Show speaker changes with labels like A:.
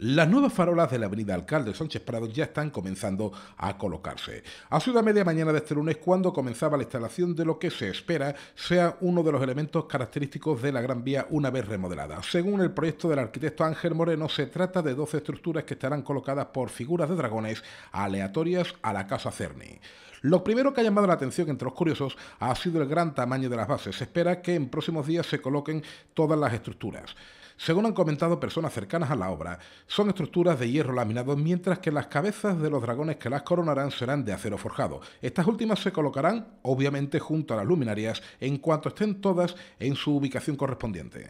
A: Las nuevas farolas de la avenida Alcalde Sánchez Prado ya están comenzando a colocarse. A media mañana de este lunes, cuando comenzaba la instalación de lo que se espera sea uno de los elementos característicos de la Gran Vía una vez remodelada. Según el proyecto del arquitecto Ángel Moreno, se trata de 12 estructuras que estarán colocadas por figuras de dragones aleatorias a la casa Cerni. Lo primero que ha llamado la atención entre los curiosos ha sido el gran tamaño de las bases. Se espera que en próximos días se coloquen todas las estructuras. Según han comentado personas cercanas a la obra, son estructuras de hierro laminado, mientras que las cabezas de los dragones que las coronarán serán de acero forjado. Estas últimas se colocarán, obviamente, junto a las luminarias en cuanto estén todas en su ubicación correspondiente.